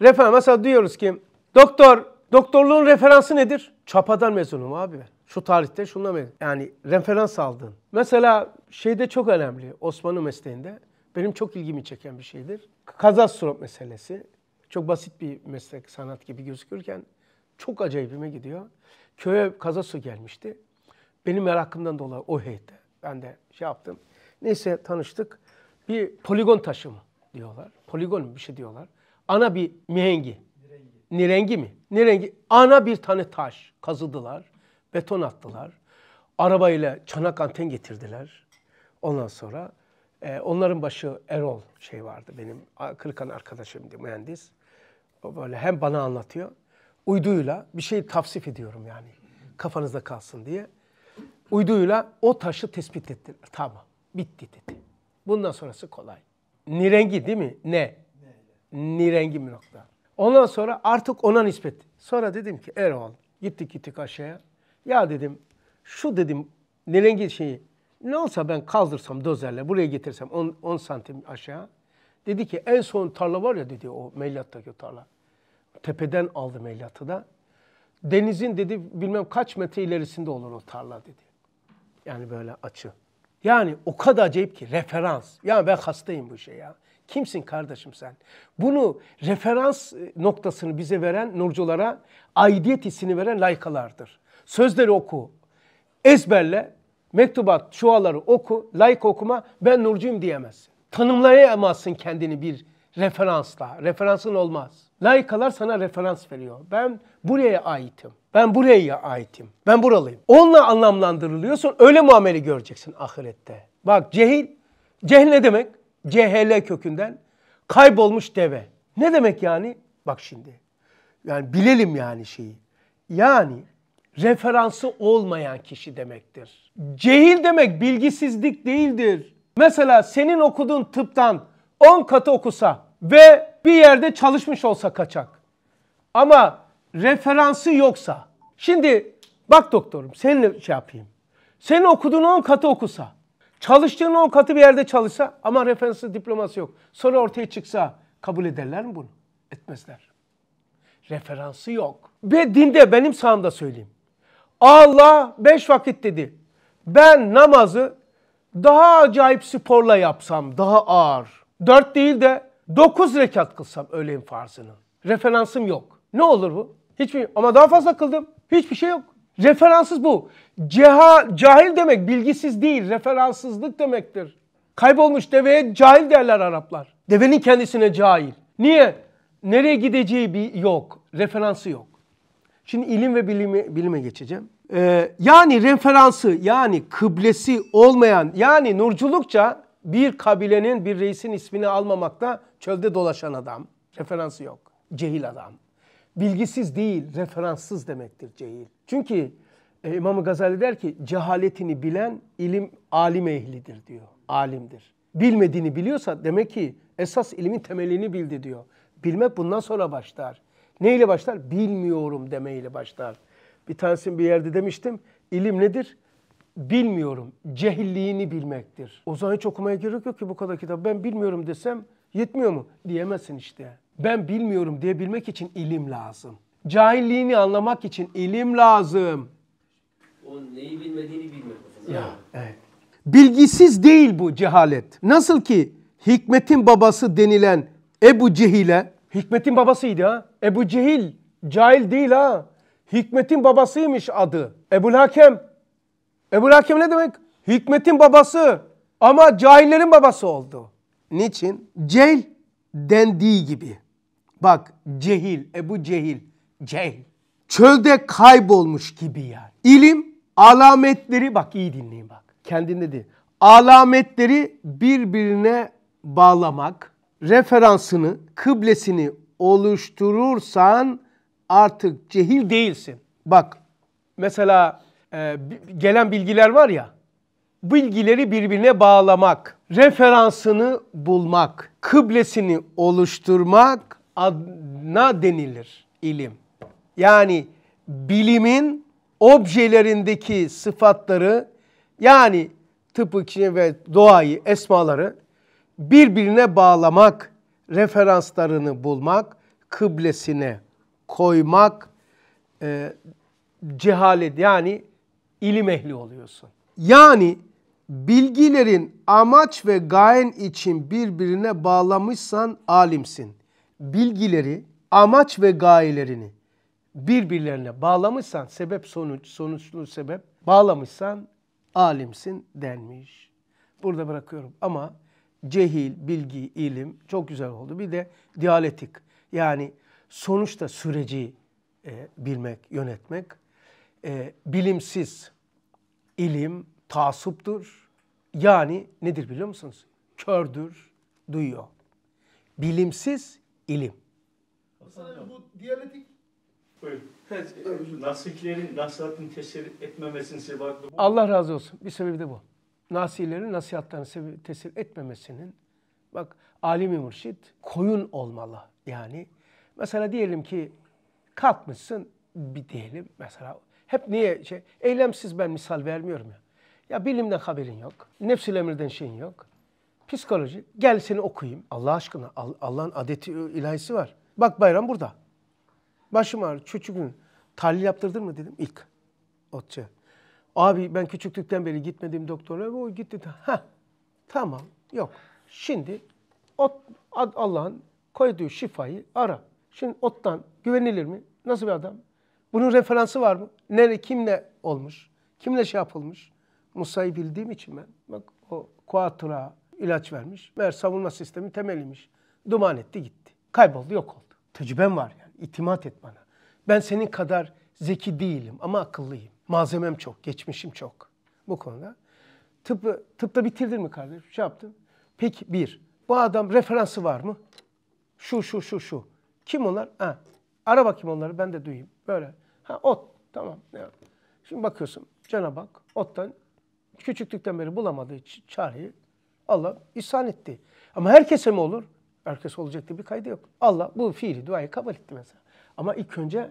Refer mesela diyoruz ki doktor doktorluğun referansı nedir? Çapadan mezunum abi ben. Şu tarihte şunla mezun. Yani referans aldın. Mesela şeyde çok önemli Osmanlı mesleğinde. Benim çok ilgimi çeken bir şeydir. Kazastrop meselesi. Çok basit bir meslek, sanat gibi gözükürken çok acayipime gidiyor. Köye kazasu gelmişti. Benim merakımdan dolayı o heyette. Ben de şey yaptım. Neyse tanıştık. Bir poligon taşı mı diyorlar. Poligon bir şey diyorlar. Ana bir mihengi. Nirengi. Nirengi mi? Nirengi. Ana bir tane taş kazıdılar. Beton attılar. Arabayla çanak anten getirdiler. Ondan sonra e, onların başı Erol şey vardı benim Kırıkan arkadaşım mühendis. O böyle hem bana anlatıyor. Uyduyla bir şey tavsif ediyorum yani. Kafanızda kalsın diye uyduyla o taşı tespit ettiler. Tamam bitti dedi. Bundan sonrası kolay. Nirengi değil mi? Ne? Nirengi bir nokta. Ondan sonra artık ona nispet. Sonra dedim ki Erol gittik gittik aşağıya. Ya dedim şu dedim nirengi şeyi ne olsa ben kaldırsam dozerle buraya getirsem 10 santim aşağı. Dedi ki en son tarla var ya dedi o Meylat'taki tarla. Tepeden aldı Meylat'ı da. Denizin dedi bilmem kaç metre ilerisinde olur o tarla dedi. Yani böyle açı. Yani o kadar acayip ki referans. Yani ben hastayım bu şey ya. Kimsin kardeşim sen? Bunu referans e, noktasını bize veren nurculara aidiyet hissini veren laykalardır. Sözleri oku, ezberle, mektubat, çuvaları oku, layık okuma ben nurcuyum diyemezsin. Tanımlayamazsın kendini bir referansla. Referansın olmaz. Layıkalar sana referans veriyor. Ben buraya aitim. Ben buraya aitim. Ben buralıyım. Onunla anlamlandırılıyorsun. Öyle muamele göreceksin ahirette. Bak cehil. Cehil ne demek? CHL kökünden kaybolmuş deve. Ne demek yani? Bak şimdi. Yani bilelim yani şeyi. Yani referansı olmayan kişi demektir. Cehil demek bilgisizlik değildir. Mesela senin okuduğun tıptan 10 katı okusa ve bir yerde çalışmış olsa kaçak. Ama referansı yoksa. Şimdi bak doktorum seninle şey yapayım. Senin okuduğun 10 katı okusa, çalıştığın 10 katı bir yerde çalışsa ama referansı diploması yok. Sonra ortaya çıksa kabul ederler mi bunu? Etmezler. Referansı yok. Ve dinde benim sağımda söyleyeyim. Allah beş vakit dedi. Ben namazı daha acayip sporla yapsam daha ağır. Dört değil de dokuz rekat kılsam öğlen farzını. Referansım yok. Ne olur bu? Hiçbir, ama daha fazla kıldım. Hiçbir şey yok. Referanssız bu. Ceha, cahil demek bilgisiz değil, referanssızlık demektir. Kaybolmuş deveye cahil derler Araplar. Devenin kendisine cahil. Niye? Nereye gideceği bir yok. Referansı yok. Şimdi ilim ve bilimi, bilime geçeceğim. Ee, yani referansı yani kıblesi olmayan yani nurculukça bir kabilenin bir reisin ismini almamakla çölde dolaşan adam. Referansı yok. Cehil adam bilgisiz değil, referanssız demektir cehil. Çünkü e, İmam Gazali der ki cehaletini bilen ilim alim ehlidir diyor. Alimdir. Bilmediğini biliyorsa demek ki esas ilimin temelini bildi diyor. Bilmek bundan sonra başlar. Neyle başlar? Bilmiyorum demeyle başlar. Bir tanesini bir yerde demiştim. İlim nedir? Bilmiyorum. Cehilliğini bilmektir. O zaman hiç okumaya gerek yok ki bu kadar kitap. Ben bilmiyorum desem yetmiyor mu? Diyemezsin işte ben bilmiyorum diyebilmek için ilim lazım. Cahilliğini anlamak için ilim lazım. O neyi bilmediğini bilmek. Ya, evet. Bilgisiz değil bu cehalet. Nasıl ki hikmetin babası denilen Ebu Cehil'e, hikmetin babasıydı ha. Ebu Cehil cahil değil ha. Hikmetin babasıymış adı. Ebu Hakem. Ebu Hakem ne demek? Hikmetin babası ama cahillerin babası oldu. Niçin? Cehil dendiği gibi. Bak cehil, Ebu Cehil, cehil. Çölde kaybolmuş gibi yani. İlim alametleri bak iyi dinleyin bak. Kendin dedi. Alametleri birbirine bağlamak, referansını, kıblesini oluşturursan artık cehil değilsin. Bak mesela e, gelen bilgiler var ya, bilgileri birbirine bağlamak, referansını bulmak, kıblesini oluşturmak adına denilir ilim. Yani bilimin objelerindeki sıfatları yani tıpkı kişi ve doğayı, esmaları birbirine bağlamak, referanslarını bulmak, kıblesine koymak, e, cehalet yani ilim ehli oluyorsun. Yani bilgilerin amaç ve gayen için birbirine bağlamışsan alimsin bilgileri, amaç ve gayelerini birbirlerine bağlamışsan, sebep sonuç, sonuçlu sebep bağlamışsan alimsin denmiş. Burada bırakıyorum ama cehil, bilgi, ilim çok güzel oldu. Bir de diyaletik yani sonuçta süreci e, bilmek, yönetmek. E, bilimsiz ilim tasuptur. Yani nedir biliyor musunuz? Kördür, duyuyor. Bilimsiz ilim. Hasan bu diyaletik Nasihlerin nasihatini tesir etmemesinin sebebi bu. Allah razı olsun. Bir sebebi de bu. Nasihlerin nasihatlerini tesir etmemesinin bak alim-i mürşid koyun olmalı. Yani mesela diyelim ki kalkmışsın bir diyelim mesela hep niye şey eylemsiz ben misal vermiyorum ya. Ya bilimden haberin yok. Nefsül emirden şeyin yok. Psikoloji. Gel seni okuyayım. Allah aşkına Allah'ın adeti ilahisi var. Bak bayram burada. Başım ağrıyor. Çocuğun tahlil yaptırdın mı dedim ilk. otçu Abi ben küçüklükten beri gitmediğim doktora o gitti. Ha tamam yok. Şimdi ot Allah'ın koyduğu şifayı ara. Şimdi ottan güvenilir mi? Nasıl bir adam? Bunun referansı var mı? Nere, kimle olmuş? Kimle şey yapılmış? Musa'yı bildiğim için ben. Bak o Kuatura, ilaç vermiş. Meğer savunma sistemi temeliymiş. Duman etti gitti. Kayboldu yok oldu. Tecrübem var yani. İtimat et bana. Ben senin kadar zeki değilim ama akıllıyım. Malzemem çok, geçmişim çok bu konuda. Tıp tıpta bitirdin mi kardeşim? Şey yaptın. Peki bir, bu adam referansı var mı? Şu, şu, şu, şu. Kim onlar? Ha, ara bakayım onları ben de duyayım. Böyle. Ha, ot. Tamam. Ya. Şimdi bakıyorsun. Cana bak, ottan küçüklükten beri bulamadığı çareyi Allah ihsan etti. Ama herkese mi olur? Herkes olacak diye bir kaydı yok. Allah bu fiili duayı kabul etti mesela. Ama ilk önce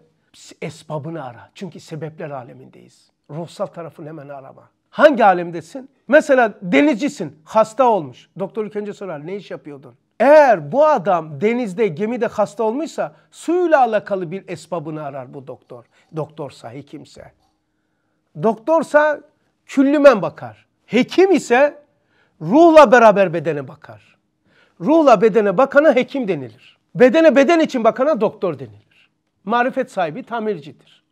esbabını ara. Çünkü sebepler alemindeyiz. Ruhsal tarafını hemen arama. Hangi alemdesin? Mesela denizcisin, hasta olmuş. Doktor ilk önce sorar, ne iş yapıyordun? Eğer bu adam denizde, gemide hasta olmuşsa suyla alakalı bir esbabını arar bu doktor. Doktorsa, hekimse. Doktorsa küllümen bakar. Hekim ise Ruhla beraber bedene bakar. Ruhla bedene bakana hekim denilir. Bedene beden için bakana doktor denilir. Marifet sahibi tamircidir.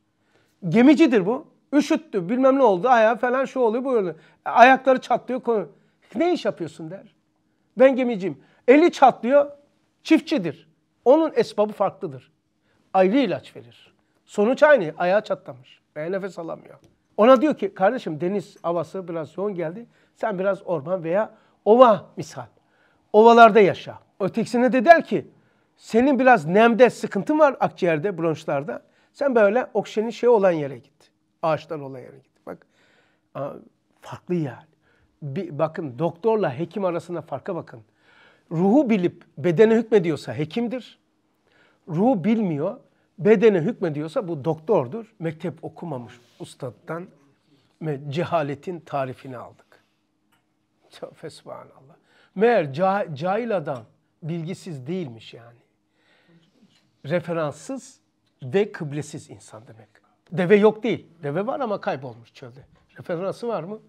Gemicidir bu. Üşüttü bilmem ne oldu ayağı falan şu oluyor bu oluyor. Ayakları çatlıyor. Konu. Ne iş yapıyorsun der. Ben gemiciyim. Eli çatlıyor çiftçidir. Onun esbabı farklıdır. Ayrı ilaç verir. Sonuç aynı. Ayağı çatlamış. Ben nefes alamıyor. Ona diyor ki kardeşim deniz havası biraz yoğun geldi. Sen biraz orman veya ova misal. Ovalarda yaşa. Ötekisine de der ki senin biraz nemde sıkıntın var akciğerde, bronşlarda. Sen böyle oksijenin şey olan yere git. Ağaçlar olan yere git. Bak farklı yani. Bir, bakın doktorla hekim arasında farka bakın. Ruhu bilip bedene hükmediyorsa hekimdir. Ruhu bilmiyor, bedene hükmediyorsa bu doktordur. Mektep okumamış ustadan cehaletin tarifini aldı. Fesbhanallah. Meğer ca, cahil adam bilgisiz değilmiş yani. Referanssız ve kıblesiz insan demek. Deve yok değil. Deve var ama kaybolmuş çölde. Referansı var mı?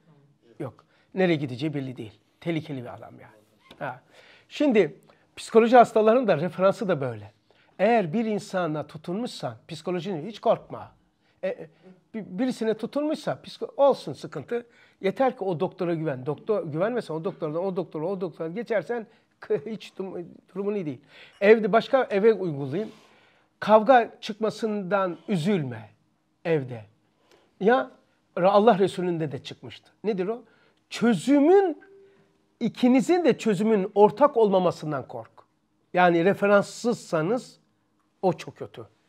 Yok. Nereye gideceği belli değil. Tehlikeli bir adam yani. Ha. Şimdi psikoloji hastalarının da referansı da böyle. Eğer bir insana tutunmuşsan psikolojini hiç korkma. E, e birisine tutulmuşsa olsun sıkıntı. Yeter ki o doktora güven. Doktor güvenmesen o doktordan o doktora o doktora geçersen *laughs* hiç durumun iyi değil. Evde başka eve uygulayayım. Kavga çıkmasından üzülme evde. Ya Allah Resulü'nde de çıkmıştı. Nedir o? Çözümün ikinizin de çözümün ortak olmamasından kork. Yani referanssızsanız o çok kötü.